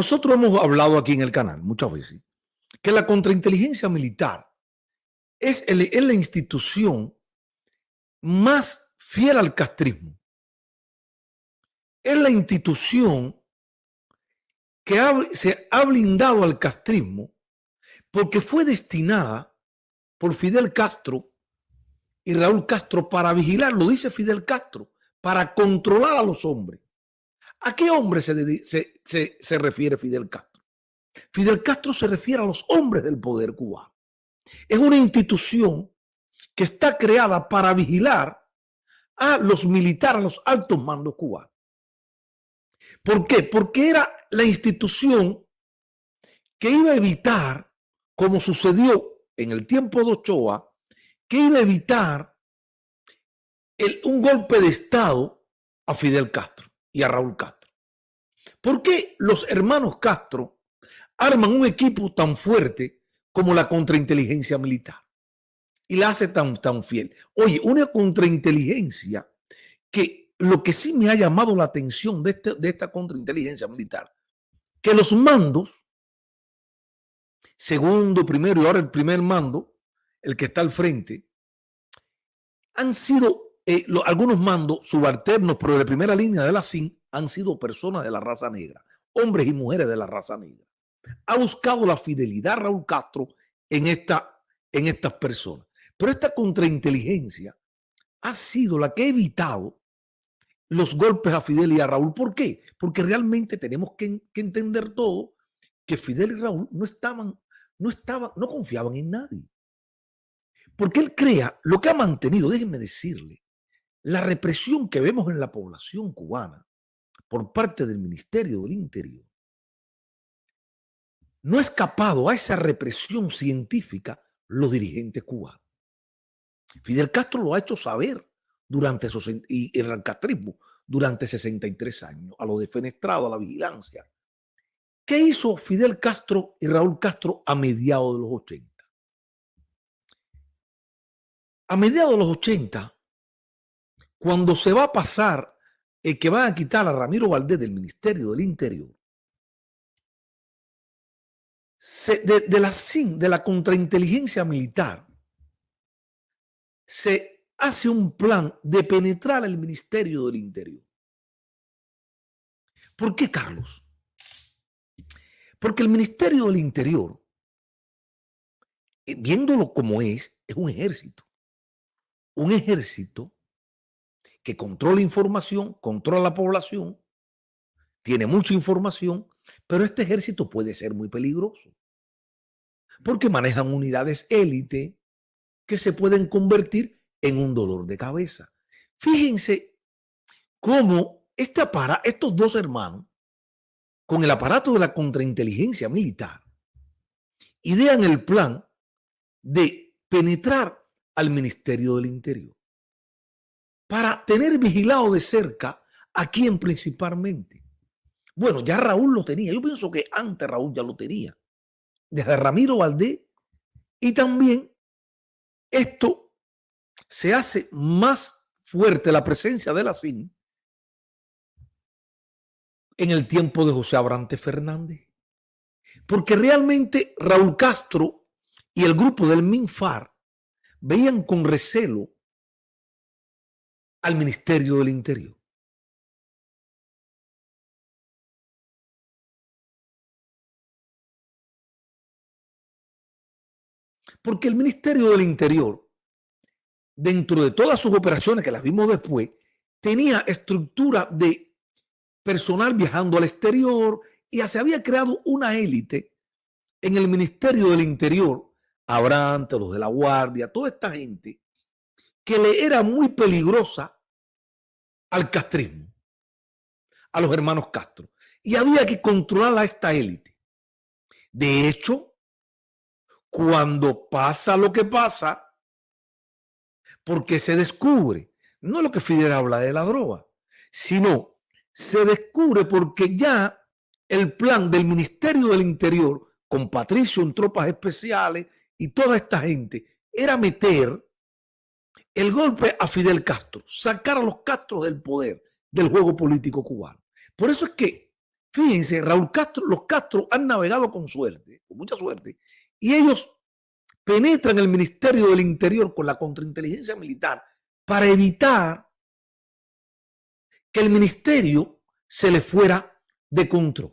Nosotros hemos hablado aquí en el canal muchas veces que la contrainteligencia militar es, la institución más fiel al castrismo. Es la institución que se ha blindado al castrismo porque fue destinada por Fidel Castro y Raúl Castro para vigilar, lo dice Fidel Castro, para controlar a los hombres. ¿A qué hombre se, se, se, refiere Fidel Castro? Fidel Castro se refiere a los hombres del poder cubano. Es una institución que está creada para vigilar a los militares, a los altos mandos cubanos. ¿Por qué? Porque era la institución que iba a evitar, como sucedió en el tiempo de Ochoa, que iba a evitar un golpe de Estado a Fidel Castro y a Raúl Castro. ¿Por qué los hermanos Castro arman un equipo tan fuerte como la contrainteligencia militar? Y la hace tan, tan fiel. Oye, una contrainteligencia que lo que sí me ha llamado la atención de, este, de esta contrainteligencia militar, que los mandos, segundo, primero y ahora el primer mando, el que está al frente, han sido eh, algunos mandos subalternos, pero de primera línea de la CIN, han sido personas de la raza negra, hombres y mujeres de la raza negra. Ha buscado la fidelidad Raúl Castro en, esta, en estas personas. Pero esta contrainteligencia ha sido la que ha evitado los golpes a Fidel y a Raúl. ¿Por qué? Porque realmente tenemos que, que entender todo que Fidel y Raúl no estaban, no estaban, no confiaban en nadie. Porque él crea lo que ha mantenido, déjenme decirle, la represión que vemos en la población cubana por parte del Ministerio del Interior no ha escapado a esa represión científica los dirigentes cubanos. Fidel Castro lo ha hecho saber durante esos, y el rancatrismo durante 63 años, a los defenestrados, a la vigilancia. ¿Qué hizo Fidel Castro y Raúl Castro a mediados de los 80? A mediados de los 80, cuando se va a pasar el que van a quitar a Ramiro Valdés del Ministerio del Interior, de, la de la contrainteligencia militar, se hace un plan de penetrar el Ministerio del Interior. ¿Por qué, Carlos? Porque el Ministerio del Interior, eh, viéndolo como es, es un ejército. Un ejército que controla información, controla la población, tiene mucha información, pero este ejército puede ser muy peligroso, porque manejan unidades élite que se pueden convertir en un dolor de cabeza. Fíjense cómo este para estos dos hermanos, con el aparato de la contrainteligencia militar, idean el plan de penetrar al Ministerio del Interior para tener vigilado de cerca a quién principalmente. Bueno, ya Raúl lo tenía. Yo pienso que antes Raúl ya lo tenía. Desde Ramiro Valdés. Y también esto se hace más fuerte la presencia de la CIN en el tiempo de José Abrante Fernández. Porque realmente Raúl Castro y el grupo del MINFAR veían con recelo al Ministerio del Interior. Porque el Ministerio del Interior, dentro de todas sus operaciones que las vimos después, tenía estructura de personal viajando al exterior y se había creado una élite en el Ministerio del Interior, Abrante, los de la Guardia, toda esta gente, que le era muy peligrosa al castrismo, a los hermanos Castro. Y había que controlar a esta élite. De hecho, cuando pasa lo que pasa, porque se descubre, no lo que Fidel habla de la droga, sino se descubre porque ya el plan del Ministerio del Interior, con Patricio en tropas especiales y toda esta gente, era meter el golpe a Fidel Castro, sacar a los Castros del poder del juego político cubano. Por eso es que, fíjense, Raúl Castro, los Castro han navegado con suerte, con mucha suerte, y ellos penetran el Ministerio del Interior con la contrainteligencia militar para evitar que el ministerio se le fuera de control.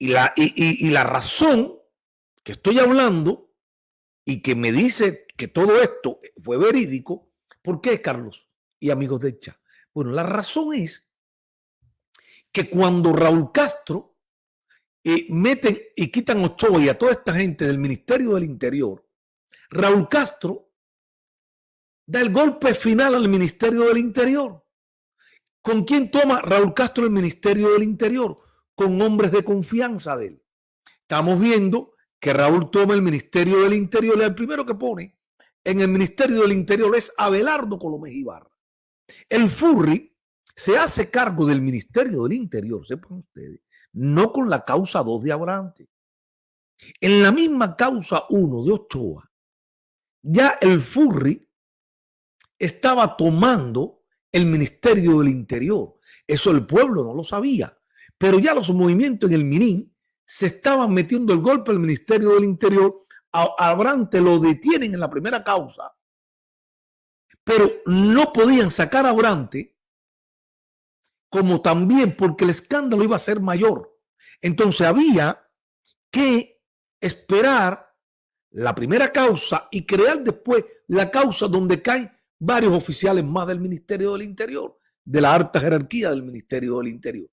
Y la, y la razón que estoy hablando y que me dice que todo esto eh, fue verídico. ¿Por qué, Carlos y amigos de Echa? Bueno, la razón es que cuando Raúl Castro eh, meten y quitan Ochoa y a toda esta gente del Ministerio del Interior, Raúl Castro da el golpe final al Ministerio del Interior. ¿Con quién toma Raúl Castro el Ministerio del Interior? Con hombres de confianza de él. Estamos viendo que Raúl toma el Ministerio del Interior, el primero que pone en el Ministerio del Interior es Abelardo Colomé Ibarra. El FURRI se hace cargo del Ministerio del Interior, sepan ustedes, no con la causa 2 de Abrante. En la misma causa 1 de Ochoa, ya el FURRI estaba tomando el Ministerio del Interior. Eso el pueblo no lo sabía, pero ya los movimientos en el Minin se estaban metiendo el golpe al Ministerio del Interior abrante lo detienen en la primera causa, pero no podían sacar a Abrante, como también porque el escándalo iba a ser mayor. Entonces había que esperar la primera causa y crear después la causa donde caen varios oficiales más del Ministerio del Interior, de la alta jerarquía del Ministerio del Interior.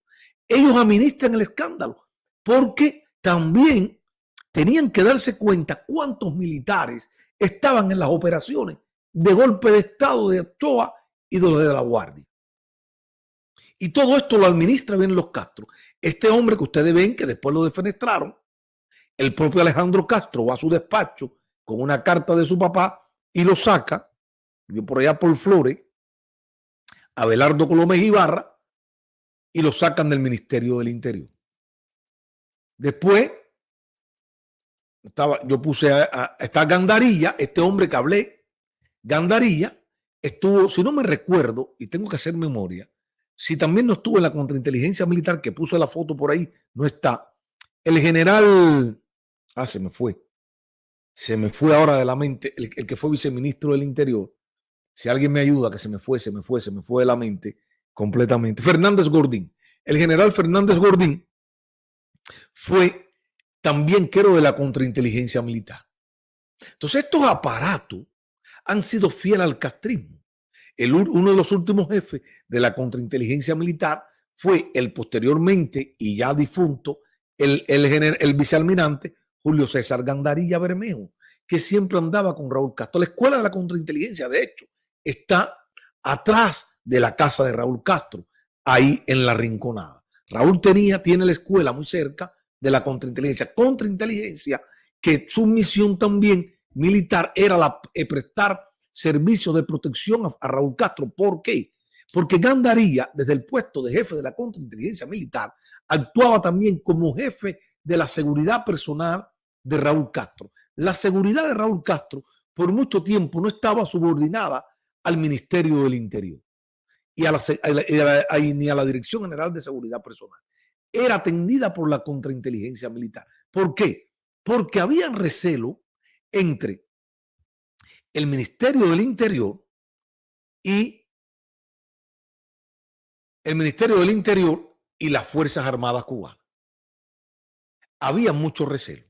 Ellos administran el escándalo porque también tenían que darse cuenta cuántos militares estaban en las operaciones de golpe de Estado de Ochoa y de de la Guardia. Y todo esto lo administra bien los Castro. Este hombre que ustedes ven que después lo defenestraron, el propio Alejandro Castro va a su despacho con una carta de su papá y lo saca, yo por allá por Flores, a Belardo Colomé Ibarra, y lo sacan del Ministerio del Interior. Después estaba, yo puse a, esta está Gandarilla, este hombre que hablé, Gandarilla estuvo, si no me recuerdo, y tengo que hacer memoria, si también no estuvo en la contrainteligencia militar que puso la foto por ahí, no está. El general, ah, se me fue, se me fue ahora de la mente, el, el que fue viceministro del Interior, si alguien me ayuda, que se me fuese, se me fue, se me fue de la mente completamente. Fernández Gordín, el general Fernández Gordín fue también quiero de la contrainteligencia militar. Entonces estos aparatos han sido fieles al castrismo. uno de los últimos jefes de la contrainteligencia militar fue el posteriormente y ya difunto, el, el, el vicealmirante Julio César Gandarilla Bermejo, que siempre andaba con Raúl Castro. La escuela de la contrainteligencia, de hecho, está atrás de la casa de Raúl Castro, ahí en la rinconada. Raúl tenía, tiene la escuela muy cerca de la contrainteligencia. Contrainteligencia, que su misión también militar era eh, prestar servicios de protección a, Raúl Castro. ¿Por qué? Porque Gandaría, desde el puesto de jefe de la contrainteligencia militar, actuaba también como jefe de la seguridad personal de Raúl Castro. La seguridad de Raúl Castro por mucho tiempo no estaba subordinada al Ministerio del Interior y ni a la Dirección General de Seguridad Personal era atendida por la contrainteligencia militar. ¿Por qué? Porque había recelo entre el Ministerio del Interior y el Ministerio del Interior y las Fuerzas Armadas cubanas. Había mucho recelo.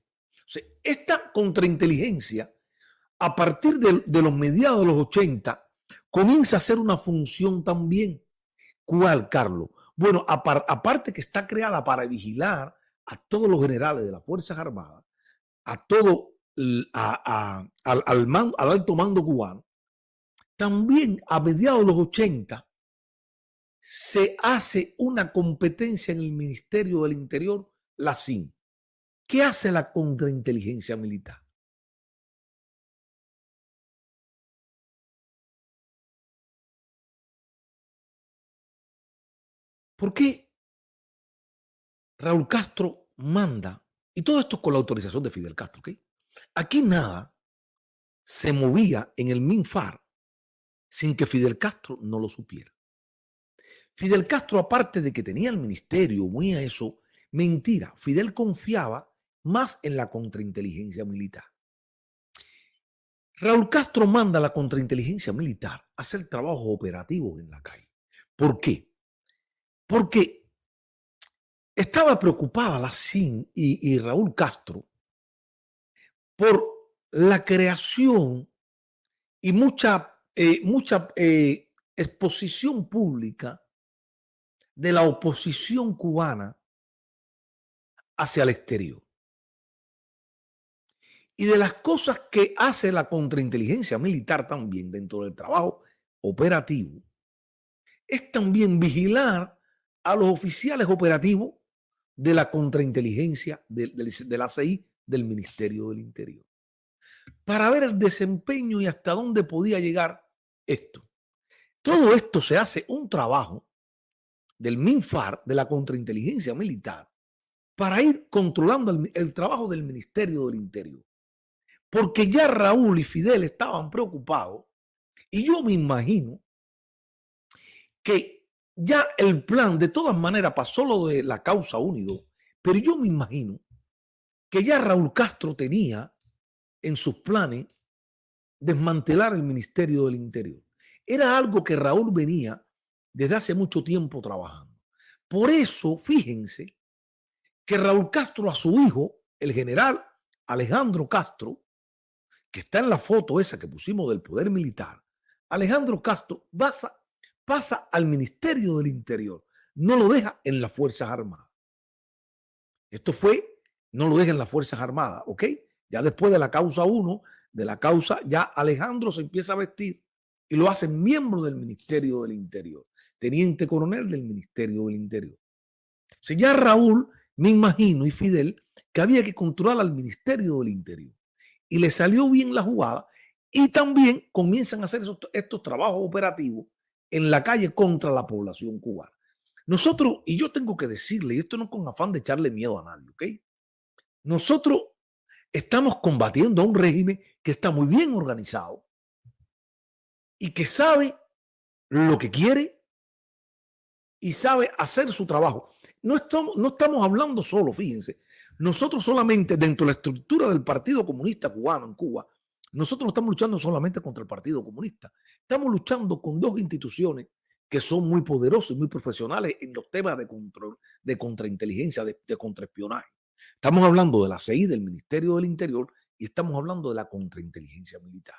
esta contrainteligencia, a partir de, de los mediados de los 80, comienza a ser una función también. ¿Cuál, Carlos? Bueno, aparte que está creada para vigilar a todos los generales de las Fuerzas Armadas, a todo, al, alto mando cubano, también a mediados de los 80 se hace una competencia en el Ministerio del Interior, la CIN. ¿Qué hace la contrainteligencia militar? ¿Por qué Raúl Castro manda, y todo esto con la autorización de Fidel Castro, ¿ok? Aquí nada se movía en el Minfar sin que Fidel Castro no lo supiera. Fidel Castro, aparte de que tenía el ministerio muy a eso, mentira, Fidel confiaba más en la contrainteligencia militar. Raúl Castro manda a la contrainteligencia militar a hacer trabajos operativos en la calle. ¿Por qué? Porque estaba preocupada la CIN y, Raúl Castro por la creación y mucha, eh, mucha eh, exposición pública de la oposición cubana hacia el exterior. Y de las cosas que hace la contrainteligencia militar también dentro del trabajo operativo, es también vigilar a los oficiales operativos de la contrainteligencia del, del, ACI del Ministerio del Interior para ver el desempeño y hasta dónde podía llegar esto. Todo esto se hace un trabajo del MINFAR, de la contrainteligencia militar, para ir controlando el, trabajo del Ministerio del Interior. Porque ya Raúl y Fidel estaban preocupados y yo me imagino que ya el plan, de todas maneras, pasó lo de la causa unido pero yo me imagino que ya Raúl Castro tenía en sus planes desmantelar el Ministerio del Interior. Era algo que Raúl venía desde hace mucho tiempo trabajando. Por eso, fíjense que Raúl Castro a su hijo, el general Alejandro Castro, que está en la foto esa que pusimos del poder militar, Alejandro Castro a pasa al Ministerio del Interior, no lo deja en las Fuerzas Armadas. Esto fue, no lo deja en las Fuerzas Armadas, ¿ok? Ya después de la causa 1, de la causa, ya Alejandro se empieza a vestir y lo hace miembro del Ministerio del Interior, teniente coronel del Ministerio del Interior. sea, ya Raúl, me imagino, y Fidel, que había que controlar al Ministerio del Interior. Y le salió bien la jugada y también comienzan a hacer estos trabajos operativos en la calle contra la población cubana. Nosotros, y yo tengo que decirle, y esto no con afán de echarle miedo a nadie, ¿ok? Nosotros estamos combatiendo a un régimen que está muy bien organizado y que sabe lo que quiere y sabe hacer su trabajo. No estamos, no estamos hablando solo, fíjense. Nosotros solamente dentro de la estructura del Partido Comunista Cubano en Cuba, nosotros no estamos luchando solamente contra el Partido Comunista, estamos luchando con dos instituciones que son muy poderosas y muy profesionales en los temas de control, de contrainteligencia, de, de contraespionaje. Estamos hablando de la CI, del Ministerio del Interior, y estamos hablando de la contrainteligencia militar.